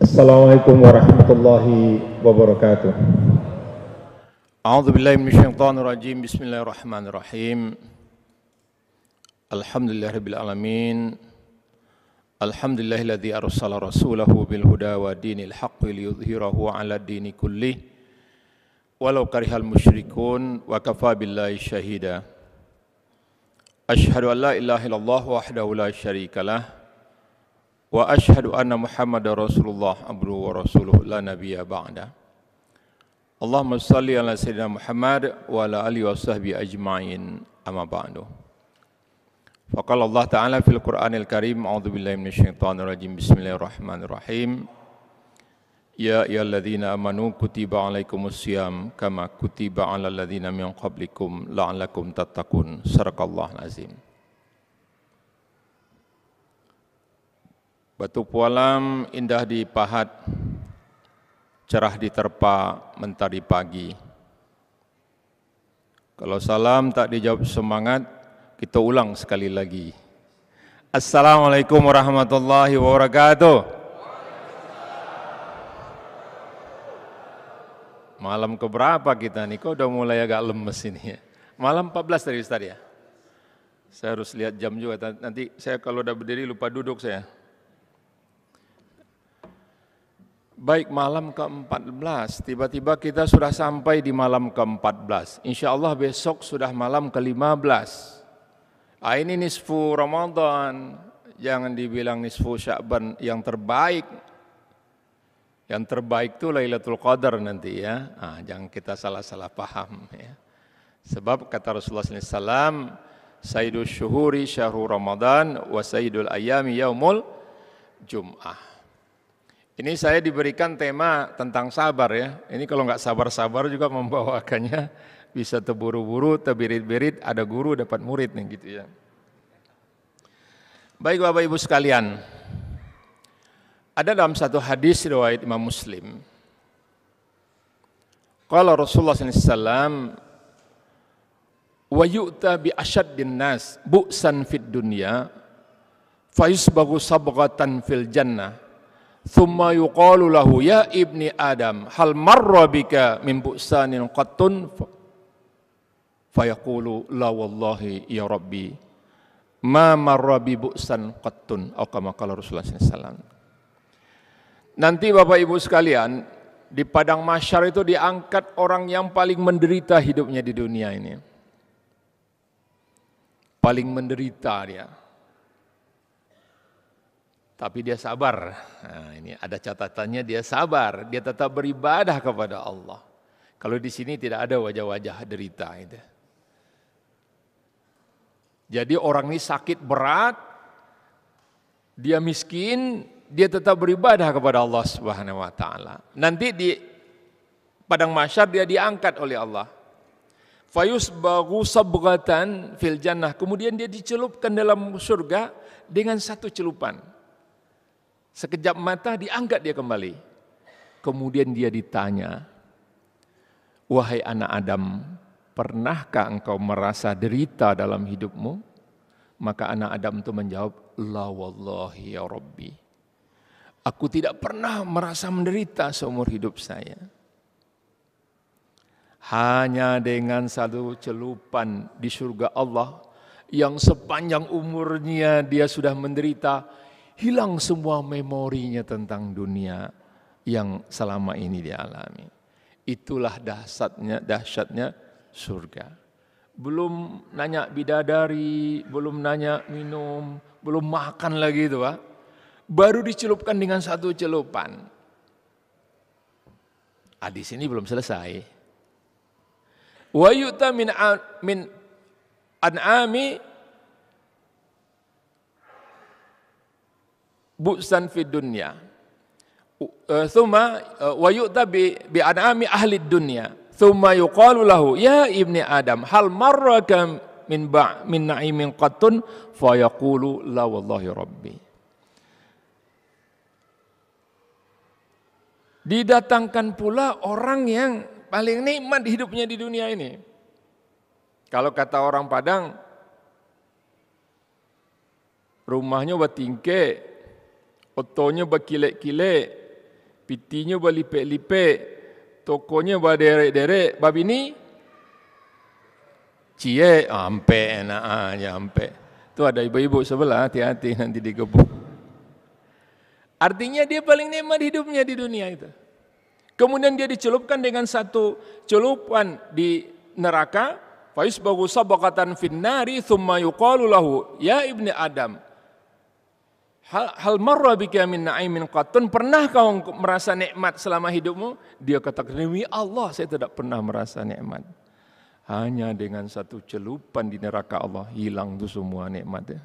Assalamualaikum warahmatullahi wabarakatuh. A'udzu billahi minasyaitonir rajim. Bismillahirrahmanirrahim. Alhamdulillahirabbil alamin. Alhamdulillahilladzi arsala rasulahu bil huda wa dinil haqqi liyudhhirahu 'ala dini kullih walau karihal musyrikun wa kafa billahi shahida. Ashhadu an la ilaha illallah wahdahu la syarikalah wa ashhadu anna Muhammad rasulullah abduhu wa rasuluh la nabiya ba'da Allahumma salli ala sayyidina Muhammad wa ala alihi wa sahbihi ajma'in amma ba'du Faqala Allah Ta'ala fil Qur'anil Karim A'udhu billahi syaitanir rajim Bismillahirrahmanirrahim Ya ya alladhina amanu kutiba alaikumus siyam kama kutiba ala alladhina min qablikum la'allakum tattaqun Sadaqallahul azim Batu pualam indah di pahat, cerah diterpa mentari pagi. Kalau salam tak dijawab semangat, kita ulang sekali lagi. Assalamualaikum warahmatullahi wabarakatuh. Malam keberapa kita nih? Kok udah mulai agak lemes ini ya? Malam 14 tadi Ustaz ya? Saya harus lihat jam juga, nanti saya kalau udah berdiri lupa duduk saya. baik malam ke-14. Tiba-tiba kita sudah sampai di malam ke-14. Insya Allah besok sudah malam ke-15. Ah, ini nisfu Ramadan. Jangan dibilang nisfu Sya'ban yang terbaik. Yang terbaik itu Lailatul Qadar nanti ya. Ah, jangan kita salah-salah paham ya. Sebab kata Rasulullah SAW, Sayyidul syuhuri syahrul Ramadan wa sayyidul ayami yaumul Jum'ah. Ini saya diberikan tema tentang sabar ya. Ini kalau nggak sabar-sabar juga membawakannya bisa terburu-buru, terbirit-birit, ada guru dapat murid nih gitu ya. Baik Bapak Ibu sekalian, ada dalam satu hadis riwayat Imam Muslim. Kalau Rasulullah SAW, wa yu'ta bi asyaddin nas bu'san fid dunya fayusbagu sabghatan fil jannah Thumma yuqalu lahu ya ibni Adam hal marra bika min bu'sanin qattun fayaqulu la wallahi ya rabbi ma marra bi bu'san qattun atau kama qala Rasulullah SAW. Nanti Bapak Ibu sekalian, di padang masyar itu diangkat orang yang paling menderita hidupnya di dunia ini. Paling menderita dia tapi dia sabar. Nah, ini ada catatannya dia sabar, dia tetap beribadah kepada Allah. Kalau di sini tidak ada wajah-wajah derita itu. Jadi orang ini sakit berat, dia miskin, dia tetap beribadah kepada Allah Subhanahu wa taala. Nanti di padang mahsyar dia diangkat oleh Allah. Fayus bagu sabgatan fil jannah. Kemudian dia dicelupkan dalam surga dengan satu celupan. Sekejap mata diangkat dia kembali. Kemudian dia ditanya, Wahai anak Adam, pernahkah engkau merasa derita dalam hidupmu? Maka anak Adam itu menjawab, La wallahi ya Rabbi. Aku tidak pernah merasa menderita seumur hidup saya. Hanya dengan satu celupan di surga Allah yang sepanjang umurnya dia sudah menderita, hilang semua memorinya tentang dunia yang selama ini dialami. Itulah dahsyatnya, dahsyatnya surga. Belum nanya bidadari, belum nanya minum, belum makan lagi itu Pak. Baru dicelupkan dengan satu celupan. Hadis ah, ini belum selesai. Wa yu'ta an'ami bu'san fid dunya. E, thumma e, wa yu'ta bi, bi an'ami ahli dunya. Thumma yuqalu lahu, ya ibni Adam, hal marraka min ba' min na'imin qattun fa yaqulu la wallahi rabbi. Didatangkan pula orang yang paling nikmat hidupnya di dunia ini. Kalau kata orang Padang, rumahnya buat otonya berkilek-kilek, pitinya berlipek-lipek, tokonya berderek-derek. Bab ini cie ah, ampe enak aja ampe. Itu ada ibu-ibu sebelah hati-hati nanti digebuk. Artinya dia paling nikmat hidupnya di dunia itu. Kemudian dia dicelupkan dengan satu celupan di neraka, faiz bagusah bakatan finnari thumma yuqalu ya ibni adam Hal, hal marra bika min na'imin qatun, pernah kau merasa nikmat selama hidupmu? Dia katakan, demi Allah saya tidak pernah merasa nikmat. Hanya dengan satu celupan di neraka Allah, hilang itu semua nikmatnya.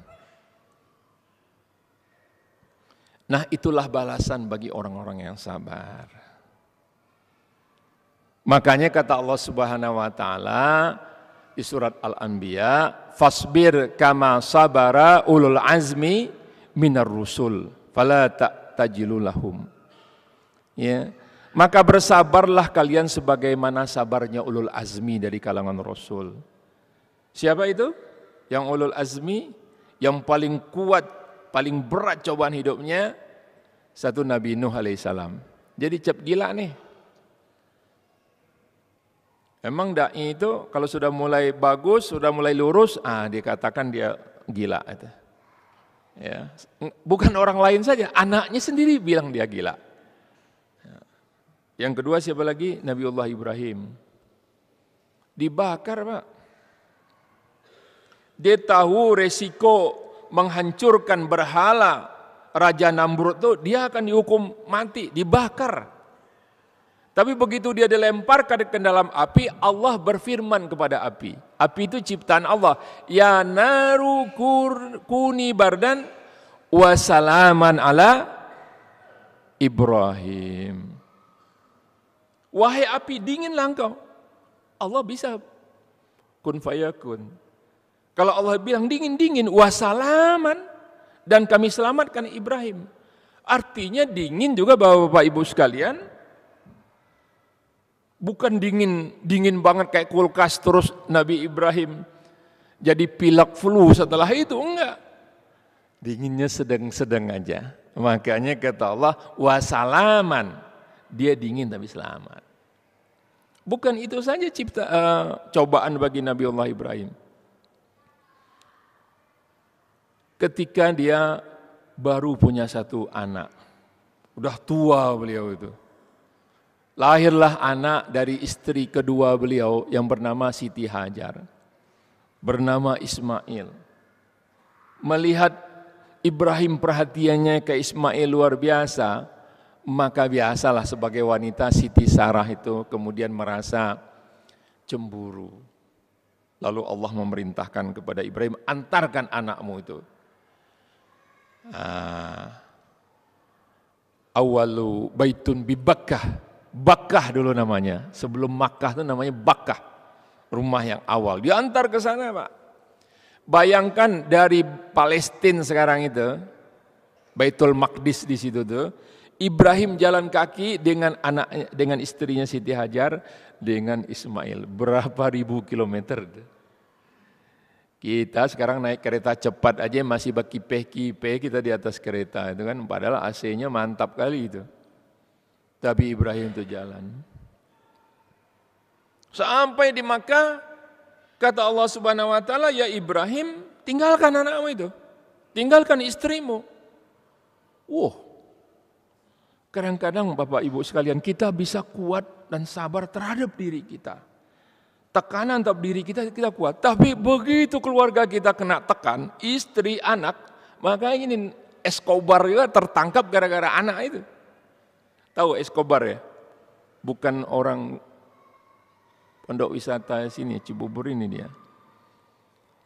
Nah itulah balasan bagi orang-orang yang sabar. Makanya kata Allah Subhanahu wa taala di surat Al-Anbiya, "Fasbir kama sabara ulul azmi minar rusul fala tak tajilulahum ya maka bersabarlah kalian sebagaimana sabarnya ulul azmi dari kalangan rasul siapa itu yang ulul azmi yang paling kuat paling berat cobaan hidupnya satu Nabi Nuh alaihissalam jadi cep gila nih Emang dai itu kalau sudah mulai bagus, sudah mulai lurus, ah dikatakan dia gila itu. Ya. Bukan orang lain saja, anaknya sendiri bilang dia gila. Ya. Yang kedua siapa lagi? Nabiullah Ibrahim. Dibakar Pak. Dia tahu resiko menghancurkan berhala Raja Namrud itu dia akan dihukum mati, dibakar. Tapi begitu dia dilemparkan ke dalam api, Allah berfirman kepada api. Api itu ciptaan Allah. Ya naru kuni bardan wasalaman ala Ibrahim. Wahai api, dinginlah engkau. Allah bisa kun fayakun. Kalau Allah bilang dingin-dingin, wasalaman. Dan kami selamatkan Ibrahim. Artinya dingin juga Bapak-Bapak Ibu sekalian, Bukan dingin, dingin banget kayak kulkas terus Nabi Ibrahim jadi pilak flu setelah itu enggak. Dinginnya sedang-sedang aja. Makanya kata Allah wasalaman. Dia dingin tapi selamat. Bukan itu saja cipta uh, cobaan bagi Nabi Allah Ibrahim. Ketika dia baru punya satu anak. Udah tua beliau itu lahirlah anak dari istri kedua beliau yang bernama Siti Hajar, bernama Ismail. Melihat Ibrahim perhatiannya ke Ismail luar biasa, maka biasalah sebagai wanita Siti Sarah itu kemudian merasa cemburu. Lalu Allah memerintahkan kepada Ibrahim, antarkan anakmu itu. Ah, awalu baitun bibakkah Bakkah dulu namanya. Sebelum Makkah itu namanya Bakkah. Rumah yang awal. Diantar ke sana Pak. Bayangkan dari Palestina sekarang itu, Baitul Maqdis di situ tuh, Ibrahim jalan kaki dengan anak dengan istrinya Siti Hajar, dengan Ismail. Berapa ribu kilometer? itu. Kita sekarang naik kereta cepat aja masih bagi kipeh kita di atas kereta itu kan padahal AC-nya mantap kali itu. Tapi Ibrahim itu jalan. Sampai di Makkah, kata Allah Subhanahu wa taala, "Ya Ibrahim, tinggalkan anakmu itu. Tinggalkan istrimu." Wow. Kadang-kadang Bapak Ibu sekalian, kita bisa kuat dan sabar terhadap diri kita. Tekanan terhadap diri kita kita kuat, tapi begitu keluarga kita kena tekan, istri, anak, maka ini Escobar juga tertangkap gara-gara anak itu. Tahu Escobar ya? Bukan orang pondok wisata sini, Cibubur ini dia.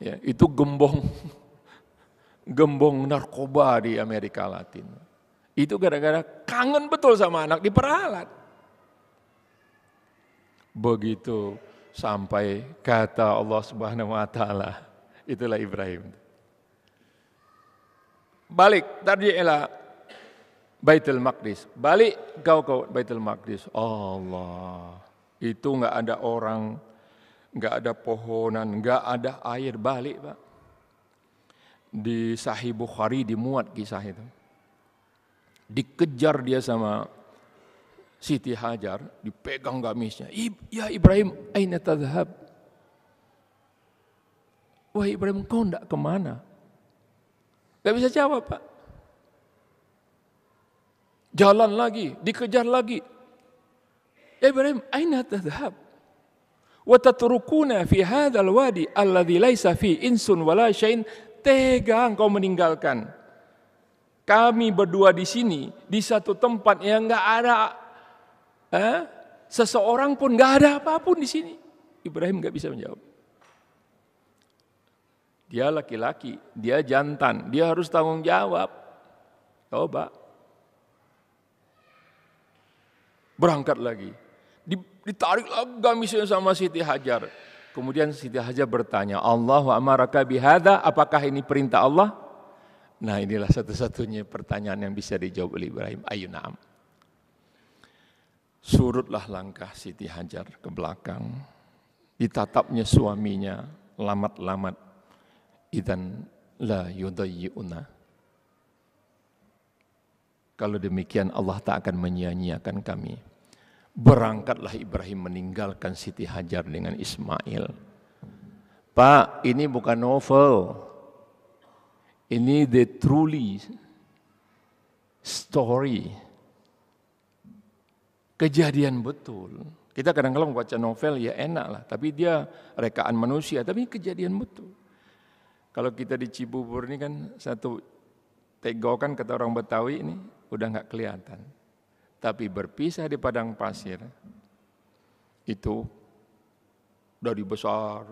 Ya, itu gembong gembong narkoba di Amerika Latin. Itu gara-gara kangen betul sama anak diperalat. Begitu sampai kata Allah Subhanahu wa taala, itulah Ibrahim. Balik tadi ialah Baitul Maqdis. Balik kau ke Baitul Maqdis. Allah. Itu nggak ada orang, nggak ada pohonan, nggak ada air. Balik, Pak. Di Sahih Bukhari dimuat kisah itu. Dikejar dia sama Siti Hajar, dipegang gamisnya. Ya Ibrahim, aina tadhab? Wah Ibrahim, kau enggak kemana? Gak bisa jawab, Pak jalan lagi, dikejar lagi. Ya Ibrahim, aina tadhab? Wa tatrukuna fi hadzal wadi alladhi laisa fi insun wala syain, tega engkau meninggalkan. Kami berdua di sini di satu tempat yang enggak ada eh, seseorang pun enggak ada apapun di sini. Ibrahim enggak bisa menjawab. Dia laki-laki, dia jantan, dia harus tanggung jawab. Coba. berangkat lagi. Ditarik lagi gamisnya sama Siti Hajar. Kemudian Siti Hajar bertanya, Allah wa amaraka bihada, apakah ini perintah Allah? Nah inilah satu-satunya pertanyaan yang bisa dijawab oleh Ibrahim. Ayu na'am. Surutlah langkah Siti Hajar ke belakang. Ditatapnya suaminya, lamat-lamat. Idan la Yuna. Kalau demikian Allah tak akan menyia-nyiakan kami. Berangkatlah Ibrahim meninggalkan Siti Hajar dengan Ismail. Pak, ini bukan novel. Ini the truly story. Kejadian betul. Kita kadang-kadang baca novel ya enak lah, tapi dia rekaan manusia, tapi kejadian betul. Kalau kita di Cibubur ini kan satu tegokan kata orang Betawi ini udah nggak kelihatan tapi berpisah di padang pasir itu dari besar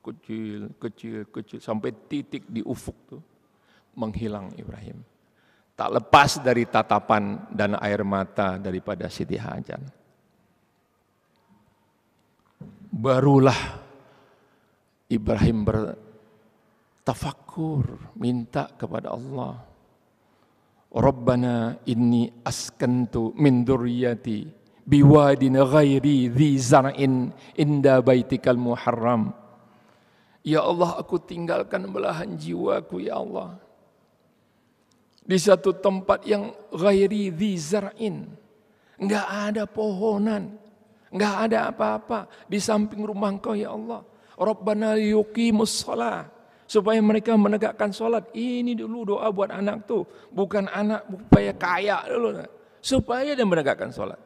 kecil kecil kecil sampai titik di ufuk tuh menghilang Ibrahim tak lepas dari tatapan dan air mata daripada Siti Hajar barulah Ibrahim bertafakur minta kepada Allah Rabbana inni askantu min durriyati biwadin ghairi dhi zar'in inda baitikal muharram. Ya Allah, aku tinggalkan belahan jiwaku, Ya Allah. Di satu tempat yang ghairi dhi zar'in. Enggak ada pohonan. Enggak ada apa-apa. Di samping rumah engkau, Ya Allah. Rabbana yuqimus salat supaya mereka menegakkan sholat. Ini dulu doa buat anak tuh, bukan anak supaya kaya dulu, supaya dia menegakkan sholat.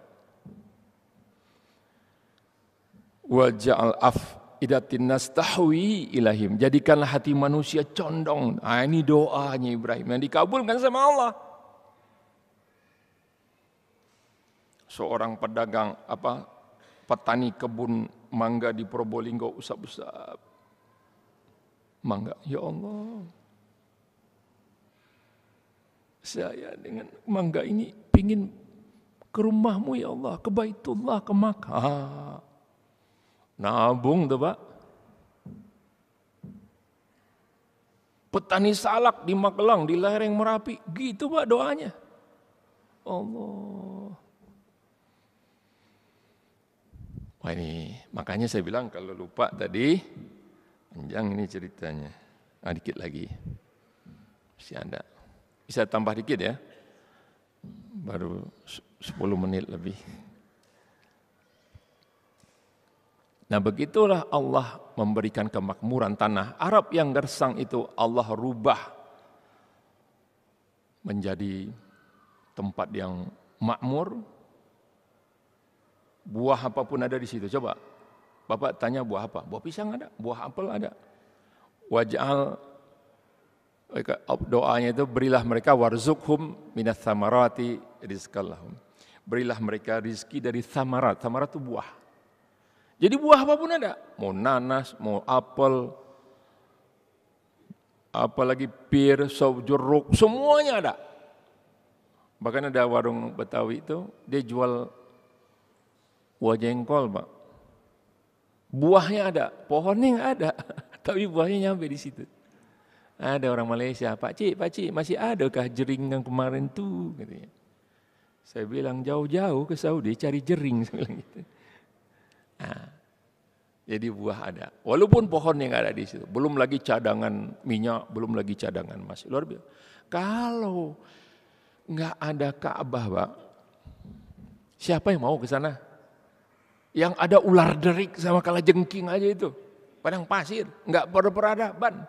Wajal af ilahim. Jadikanlah hati manusia condong. Nah, ini doanya Ibrahim yang dikabulkan sama Allah. Seorang pedagang apa petani kebun mangga di Probolinggo usap-usap Mangga, ya Allah. Saya dengan mangga ini pingin ke rumahmu ya Allah, ke Baitullah, ke Makkah. Nabung tuh Pak. Petani salak di Magelang, di lereng Merapi. Gitu Pak doanya. Allah. Wah ini makanya saya bilang kalau lupa tadi Panjang ini ceritanya. Ah, dikit lagi. Masih ada. Bisa tambah dikit ya. Baru 10 menit lebih. Nah begitulah Allah memberikan kemakmuran tanah. Arab yang gersang itu Allah rubah menjadi tempat yang makmur. Buah apapun ada di situ. Coba Bapak tanya buah apa? Buah pisang ada, buah apel ada. Waj'al doanya itu berilah mereka warzukhum minas samarati rizqallahum. Berilah mereka rizki dari samarat. Samarat itu buah. Jadi buah apapun ada, mau nanas, mau apel, apalagi pir, sop, jeruk, semuanya ada. Bahkan ada warung Betawi itu, dia jual buah jengkol, Pak. Buahnya ada, pohonnya nggak ada, tapi buahnya nyampe di situ. Ada orang Malaysia, Pak Cik, Pak Cik, masih adakah jering yang kemarin tuh? Katanya. Gitu saya bilang jauh-jauh ke Saudi cari jering, saya bilang gitu. Nah, jadi buah ada. Walaupun pohon yang ada di situ, belum lagi cadangan minyak, belum lagi cadangan emas. Luar biasa. Kalau nggak ada Ka'bah, Pak, siapa yang mau ke sana? Yang ada ular derik sama kala jengking aja itu. Padang pasir, nggak peradaban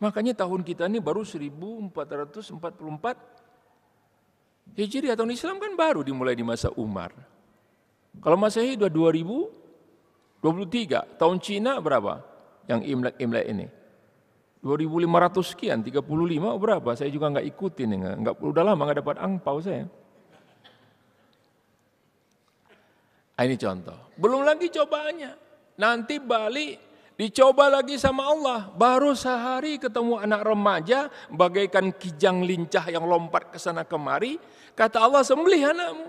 Makanya tahun kita ini baru 1444 Hijri atau Islam kan baru dimulai di masa Umar. Kalau Masehi sudah 2023, tahun Cina berapa? Yang Imlek-Imlek ini. 2500 sekian, 35 berapa? Saya juga nggak ikutin, nggak, udah lama nggak dapat angpau saya. Ah, ini contoh. Belum lagi cobaannya. Nanti balik dicoba lagi sama Allah. Baru sehari ketemu anak remaja bagaikan kijang lincah yang lompat ke sana kemari. Kata Allah sembelih anakmu.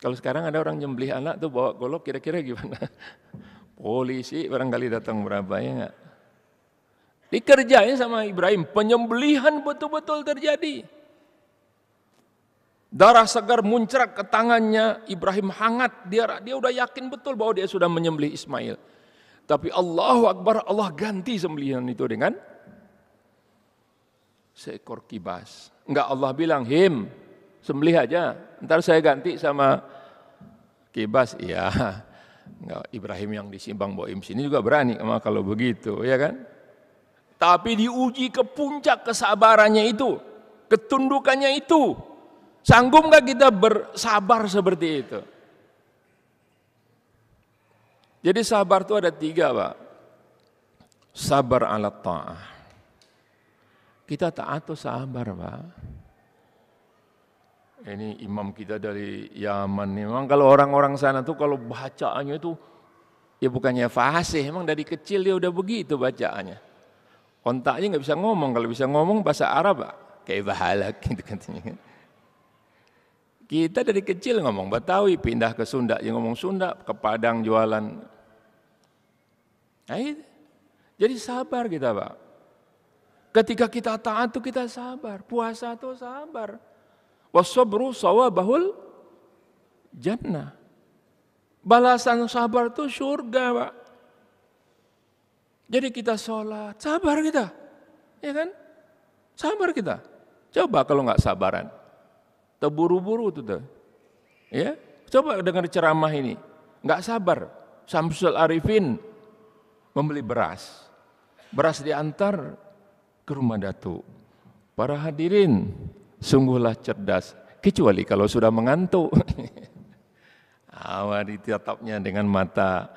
Kalau sekarang ada orang nyembelih anak tuh bawa golok kira-kira gimana? Polisi barangkali datang berapa ya enggak? Dikerjain sama Ibrahim, penyembelihan betul-betul terjadi. Darah segar muncrat ke tangannya, Ibrahim hangat, dia dia udah yakin betul bahwa dia sudah menyembelih Ismail. Tapi Allahu Akbar, Allah ganti sembelihan itu dengan seekor kibas. Enggak Allah bilang, him, sembelih aja, ntar saya ganti sama kibas. Iya, enggak, Ibrahim yang disimbang Boim sini juga berani emang kalau begitu, ya kan? Tapi diuji ke puncak kesabarannya itu, ketundukannya itu, Sanggup nggak kita bersabar seperti itu? Jadi sabar itu ada tiga pak. Sabar ala ta'ah. Kita taat atau sabar pak. Ini imam kita dari Yaman Memang kalau orang-orang sana tuh kalau bacaannya itu ya bukannya fasih, emang dari kecil dia udah begitu bacaannya. Kontaknya nggak bisa ngomong, kalau bisa ngomong bahasa Arab pak. Kayak bahalak gitu katanya. Kan. Kita dari kecil ngomong Betawi, pindah ke Sunda, yang ngomong Sunda, ke Padang jualan. Nah, itu. Jadi sabar kita Pak. Ketika kita taat itu kita sabar, puasa itu sabar. Wasabru sawabahul jannah. Balasan sabar itu surga Pak. Jadi kita sholat, sabar kita. Ya kan? Sabar kita. Coba kalau nggak sabaran terburu-buru tuh tuh. Ya, coba dengar ceramah ini, Enggak sabar. Samsul Arifin membeli beras, beras diantar ke rumah datu. Para hadirin, sungguhlah cerdas, kecuali kalau sudah mengantuk. Awal ditatapnya dengan mata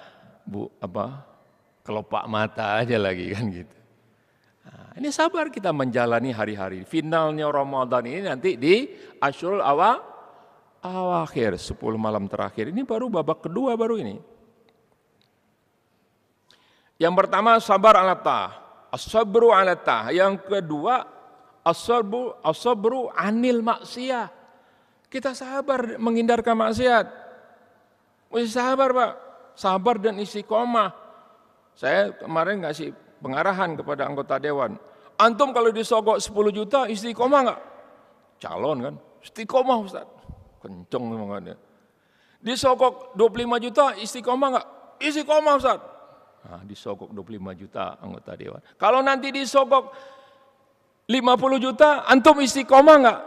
bu apa kelopak mata aja lagi kan gitu. Ini sabar kita menjalani hari-hari. Finalnya Ramadan ini nanti di Ashurul awal Awakhir, 10 malam terakhir. Ini baru babak kedua baru ini. Yang pertama sabar ala ta'ah. Asabru ala ta'ah. Yang kedua asabru, asabru anil maksiyah. Kita sabar menghindarkan maksiat. Mesti sabar, Pak. Sabar dan isi koma Saya kemarin ngasih pengarahan kepada anggota dewan. Antum kalau disogok 10 juta istiqomah enggak? Calon kan? Istiqomah Ustaz. Kenceng ada. Disogok 25 juta istiqomah enggak? Istiqomah Ustaz. Nah, disogok 25 juta anggota dewan. Kalau nanti disogok 50 juta, antum istiqomah enggak?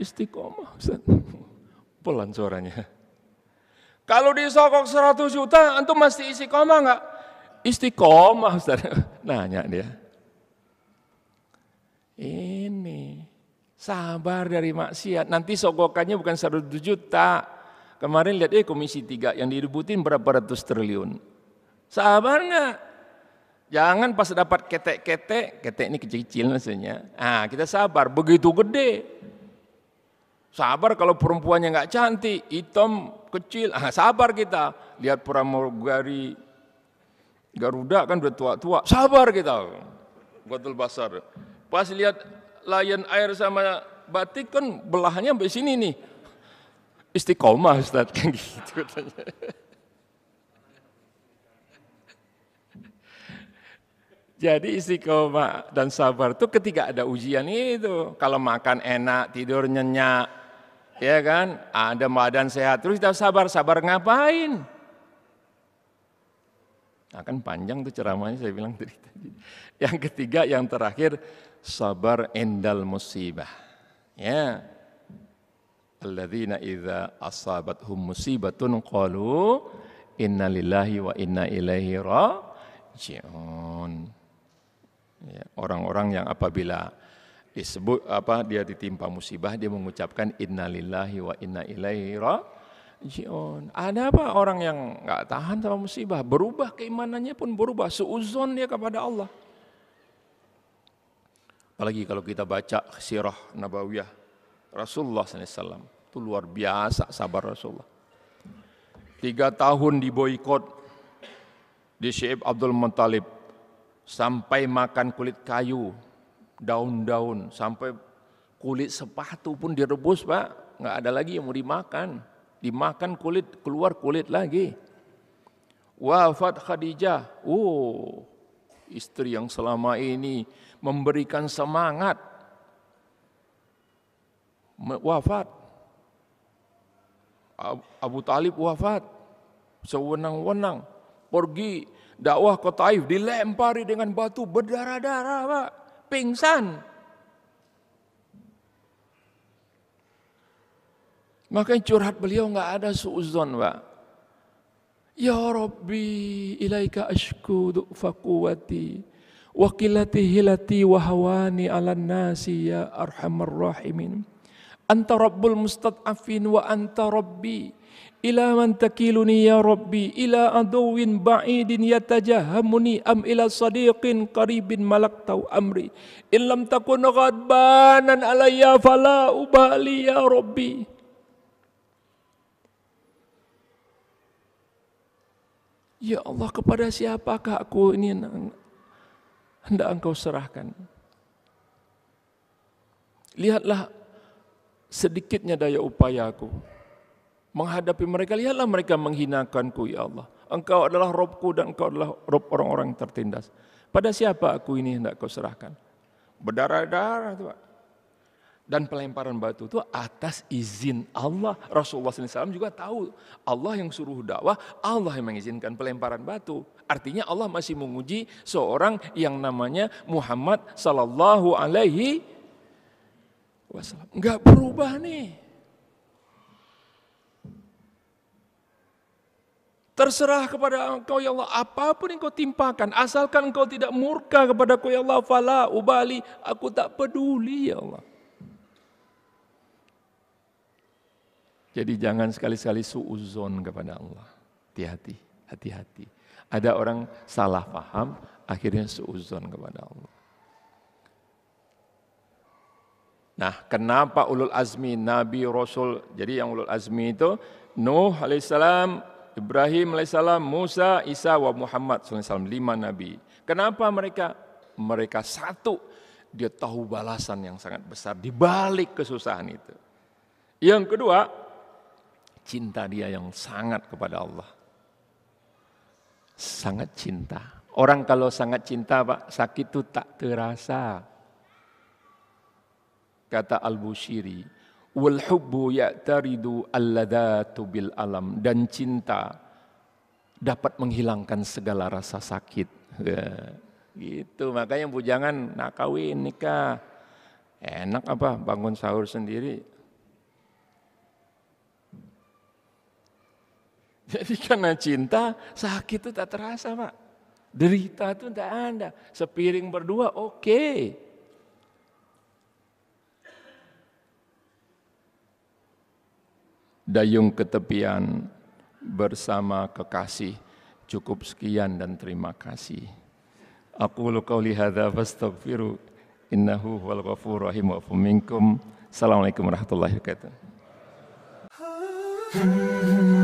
Istiqomah Ustaz. Pelan suaranya. Kalau disogok 100 juta, antum masih istiqomah enggak? Istiqomah, Ustaz. Nanya dia. Ini, sabar dari maksiat. Nanti sogokannya bukan 100 juta. Kemarin lihat, eh komisi tiga yang diributin berapa ratus triliun. Sabar nggak? Jangan pas dapat ketek-ketek, ketek ini kecil-kecil maksudnya. Ah, kita sabar, begitu gede. Sabar kalau perempuannya nggak cantik, hitam, kecil, ah, sabar kita. Lihat pramugari Garuda kan udah tua-tua, sabar kita. Gotul Basar. Pas lihat Lion air sama batik kan belahannya sampai sini nih. Istiqomah Ustaz kan gitu katanya. Jadi istiqomah dan sabar tuh ketika ada ujian itu. Kalau makan enak, tidur nyenyak, ya kan? Ada badan sehat, terus kita sabar. Sabar ngapain? akan nah, panjang tuh ceramahnya saya bilang dari tadi. Yang ketiga, yang terakhir, sabar endal musibah. Ya. Alladzina idza asabathum musibatun qalu inna lillahi wa inna ilaihi raji'un. Ya, orang-orang yang apabila disebut apa dia ditimpa musibah dia mengucapkan inna lillahi wa inna ilaihi raji'un Jion. Ada apa orang yang nggak tahan sama musibah? Berubah keimanannya pun berubah. seuzon dia kepada Allah. Apalagi kalau kita baca sirah Nabawiyah Rasulullah SAW. Itu luar biasa sabar Rasulullah. Tiga tahun di boykot di Syekh Abdul Muttalib. Sampai makan kulit kayu, daun-daun, sampai kulit sepatu pun direbus pak. Nggak ada lagi yang mau dimakan dimakan kulit, keluar kulit lagi. Wafat Khadijah, oh istri yang selama ini memberikan semangat. Wafat. Abu Talib wafat. Sewenang-wenang. Pergi dakwah ke Taif dilempari dengan batu berdarah-darah, Pak. Pingsan. Makanya curhat beliau enggak ada suuzon, Pak. Ya Rabbi, ilaika asyku du'fa quwati wa qillati hilati wa hawani 'alan nasi ya arhamar rahimin. Anta rabbul mustad'afin wa anta rabbi ila man takiluni ya rabbi ila aduwin ba'idin yatajahamuni am ila sadiqin qaribin malaktau amri illam takun ghadbanan alayya fala ubali ya rabbi Ya Allah, kepada siapakah aku ini hendak engkau serahkan? Lihatlah sedikitnya daya upayaku. Menghadapi mereka, lihatlah mereka menghinakanku, Ya Allah. Engkau adalah Robku dan engkau adalah Rob orang-orang tertindas. Pada siapa aku ini hendak kau serahkan? Berdarah-darah, Pak dan pelemparan batu itu atas izin Allah. Rasulullah SAW juga tahu Allah yang suruh dakwah, Allah yang mengizinkan pelemparan batu. Artinya Allah masih menguji seorang yang namanya Muhammad Sallallahu Alaihi Wasallam. Enggak berubah nih. Terserah kepada engkau ya Allah apapun yang kau timpakan asalkan engkau tidak murka kepada ku ya Allah fala ubali aku tak peduli ya Allah. Jadi jangan sekali-sekali suuzon kepada Allah. Hati-hati, hati-hati. Ada orang salah paham, akhirnya suuzon kepada Allah. Nah, kenapa ulul azmi nabi rasul? Jadi yang ulul azmi itu Nuh alaihissalam, Ibrahim alaihissalam, Musa, Isa wa Muhammad alaihissalam, lima nabi. Kenapa mereka? Mereka satu, dia tahu balasan yang sangat besar di balik kesusahan itu. Yang kedua, cinta dia yang sangat kepada Allah. Sangat cinta. Orang kalau sangat cinta Pak, sakit itu tak terasa. Kata Al-Bushiri, wal hubbu ya'taridu alladatu bil alam dan cinta dapat menghilangkan segala rasa sakit. Ya, gitu, makanya bujangan nak kawin nikah. Enak apa bangun sahur sendiri Jadi karena cinta, sakit itu tak terasa, Pak. Derita itu tidak ada. Sepiring berdua, oke. Okay. Dayung ketepian bersama kekasih. Cukup sekian dan terima kasih. Aku lukau lihada fastagfiru innahu wal ghafur rahim wa minkum. Assalamualaikum warahmatullahi wabarakatuh.